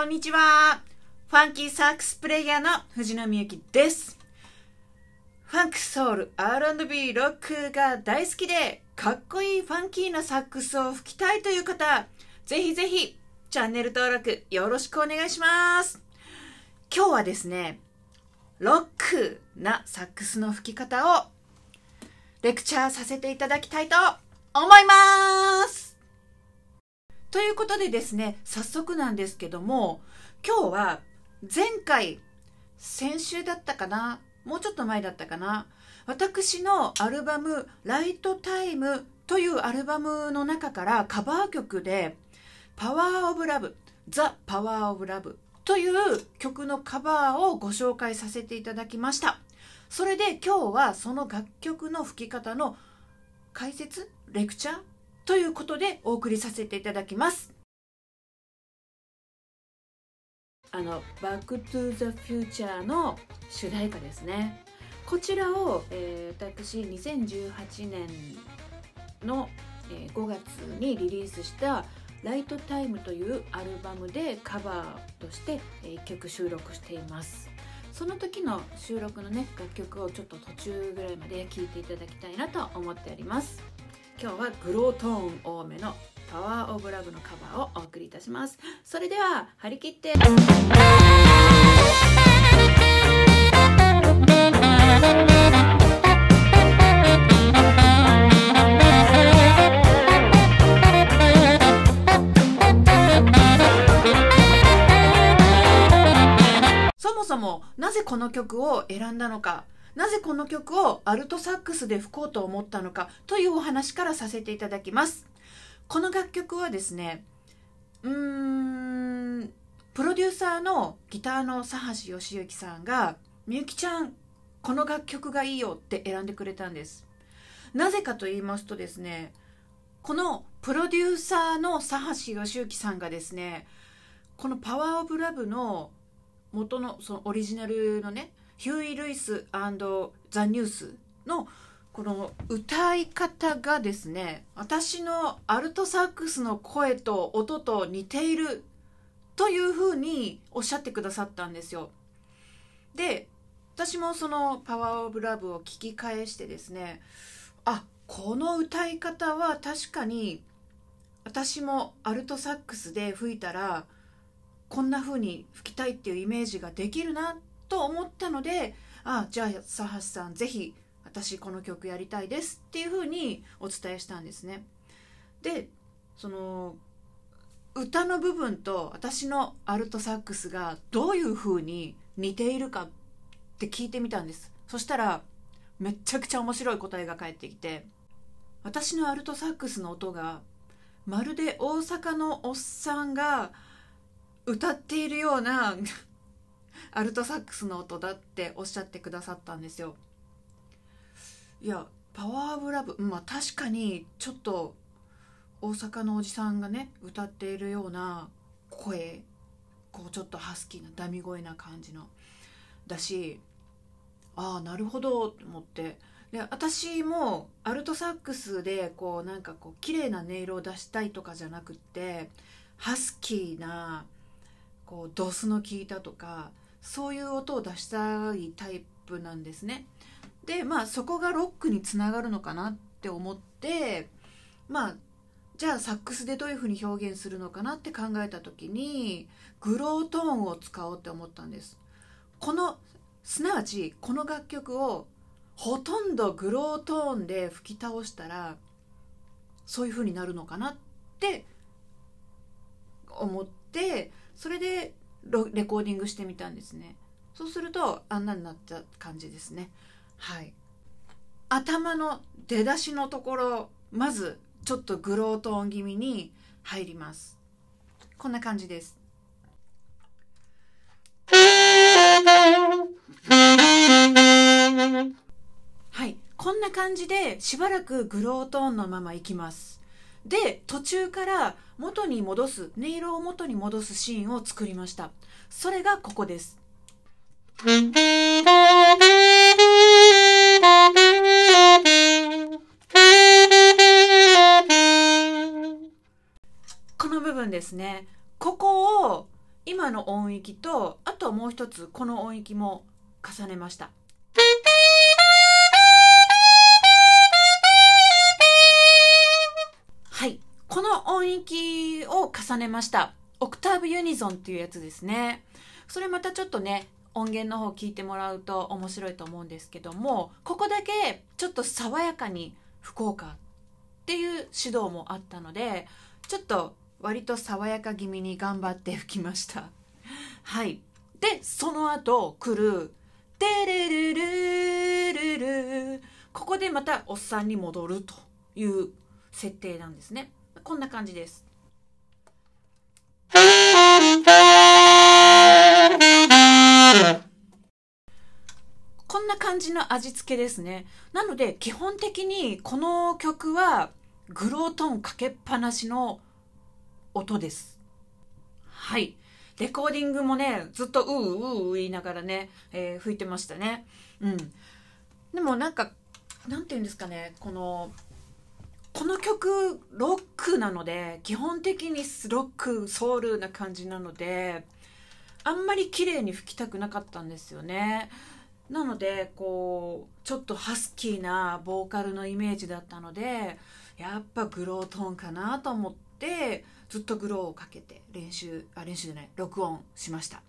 こんにちは。ファンキーサックスプレイヤーの藤野美きです。ファンク、ソウル、R&B、ロックが大好きで、かっこいいファンキーなサックスを吹きたいという方、ぜひぜひ、チャンネル登録よろしくお願いします。今日はですね、ロックなサックスの吹き方をレクチャーさせていただきたいと思いますということでですね、早速なんですけども、今日は前回、先週だったかなもうちょっと前だったかな私のアルバム「ライトタイム」というアルバムの中からカバー曲で「パワー・オブ・ラブ」「ザ・パワー・オブ・ラブ」という曲のカバーをご紹介させていただきましたそれで今日はその楽曲の吹き方の解説レクチャーということでお送りさせていただきます。あの「バック・トゥ・ザ・フューチャー」の主題歌ですねこちらを、えー、私2018年の、えー、5月にリリースした「ライトタイム」というアルバムでカバーとして、え1曲収録していますその時の収録のね楽曲をちょっと途中ぐらいまで聴いていただきたいなと思っております今日はグロートーン多めのパワーオブラブのカバーをお送りいたしますそれでは張り切ってそもそもなぜこの曲を選んだのかなぜこの曲をアルトサックスで吹こうと思ったのかというお話からさせていただきますこの楽曲はですねうーんプロデューサーのギターの佐橋義之さんが「みゆきちゃんこの楽曲がいいよ」って選んでくれたんですなぜかと言いますとですねこのプロデューサーの佐橋義之さんがですねこの「パワー・オブ・ラブ」の元のそのオリジナルのねヒューイ・ルイスザ・ニュースのこの歌い方がですね私のアルトサックスの声と音と似ているというふうにおっしゃってくださったんですよ。で私もその「パワー・オブ・ラブ」を聞き返してですねあこの歌い方は確かに私もアルトサックスで吹いたらこんな風に吹きたいっていうイメージができるなと思ったのであじゃあ佐橋さんぜひ私この曲やりたいですっていうふうにお伝えしたんですね。でその歌の部分と私のアルトサックスがどういうふうに似ているかって聞いてみたんですそしたらめちゃくちゃ面白い答えが返ってきて私のアルトサックスの音がまるで大阪のおっさんが歌っているようなアルトサックスの音だっておっしゃってくださったんですよ。いやパワーオブラブまあ確かにちょっと大阪のおじさんがね歌っているような声こうちょっとハスキーなダミ声な感じのだしああなるほどと思ってで私もアルトサックスでこうなんかこう綺麗な音色を出したいとかじゃなくってハスキーなこうドスの効いたとかそういう音を出したいタイプなんですね。でまあそこがロックにつながるのかなって思ってまあじゃあサックスでどういうふうに表現するのかなって考えた時にグロートーンを使おうって思ったんです。このすなわちこの楽曲をほとんどグロートーンで吹き倒したらそういうふうになるのかなって思ってそれでレコーディングしてみたんですねそうするとあんなになった感じですねはい頭の出だしのところまずちょっとグロートーン気味に入りますこんな感じですはいこんな感じでしばらくグロートーンのままいきますで途中から元に戻す音色を元に戻すシーンを作りましたそれがここですこの部分ですねここを今の音域とあともう一つこの音域も重ねましたこの音域を重ねました。オクターブユニゾンっていうやつですね。それまたちょっとね、音源の方聞いてもらうと面白いと思うんですけども、ここだけちょっと爽やかに福岡っていう指導もあったので、ちょっと割と爽やか気味に頑張って吹きました。はい。で、その後来る、テレルルルルここでまたおっさんに戻るという設定なんですね。こんな感じです。こんな感じの味付けですね。なので基本的にこの曲はグロートンかけっぱなしの音です。はい。レコーディングもね、ずっとうーうーうー言いながらね、えー、吹いてましたね。うん。でもなんか、なんて言うんですかね、この、この曲ロックなので基本的にロックソウルな感じなのであんまり綺麗に吹きたくなかったんですよねなのでこうちょっとハスキーなボーカルのイメージだったのでやっぱグロートーンかなと思ってずっとグローをかけて練習あ練習じゃない録音しました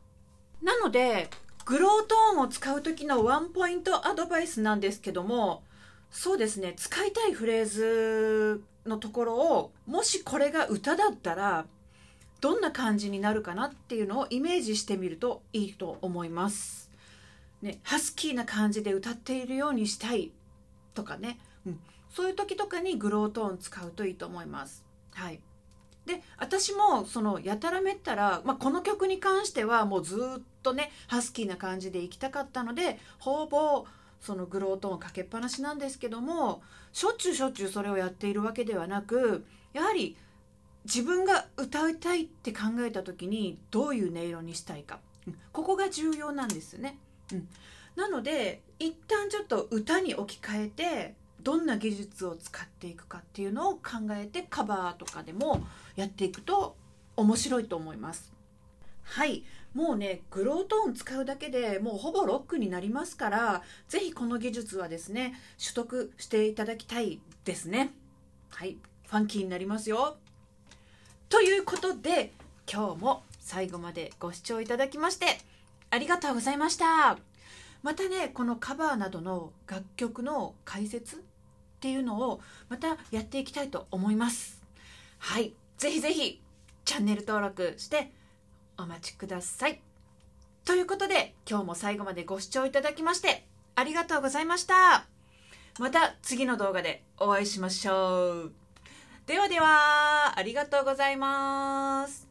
なのでグロートーンを使う時のワンポイントアドバイスなんですけどもそうですね使いたいフレーズのところをもしこれが歌だったらどんな感じになるかなっていうのをイメージしてみるといいと思います。ね、ハスキーな感じで歌っているようにしたいとかね、うん、そういう時とかにグロートーン使うといいと思います。はい、で私もそのやたらめったら、まあ、この曲に関してはもうずっとねハスキーな感じで行きたかったのでほぼそのグロートーンかけっぱなしなんですけどもしょっちゅうしょっちゅうそれをやっているわけではなくやはり自分が歌いたいって考えた時にどういう音色にしたいかここが重要なんですね。うん、なので一旦ちょっと歌に置き換えてどんな技術を使っていくかっていうのを考えてカバーとかでもやっていくと面白いと思います。はいもうねグロートーン使うだけでもうほぼロックになりますからぜひこの技術はですね取得していただきたいですねはいファンキーになりますよということで今日も最後までご視聴いただきましてありがとうございましたまたねこのカバーなどの楽曲の解説っていうのをまたやっていきたいと思いますはいぜひぜひチャンネル登録してお待ちください。ということで、今日も最後までご視聴いただきまして、ありがとうございました。また次の動画でお会いしましょう。ではでは、ありがとうございます。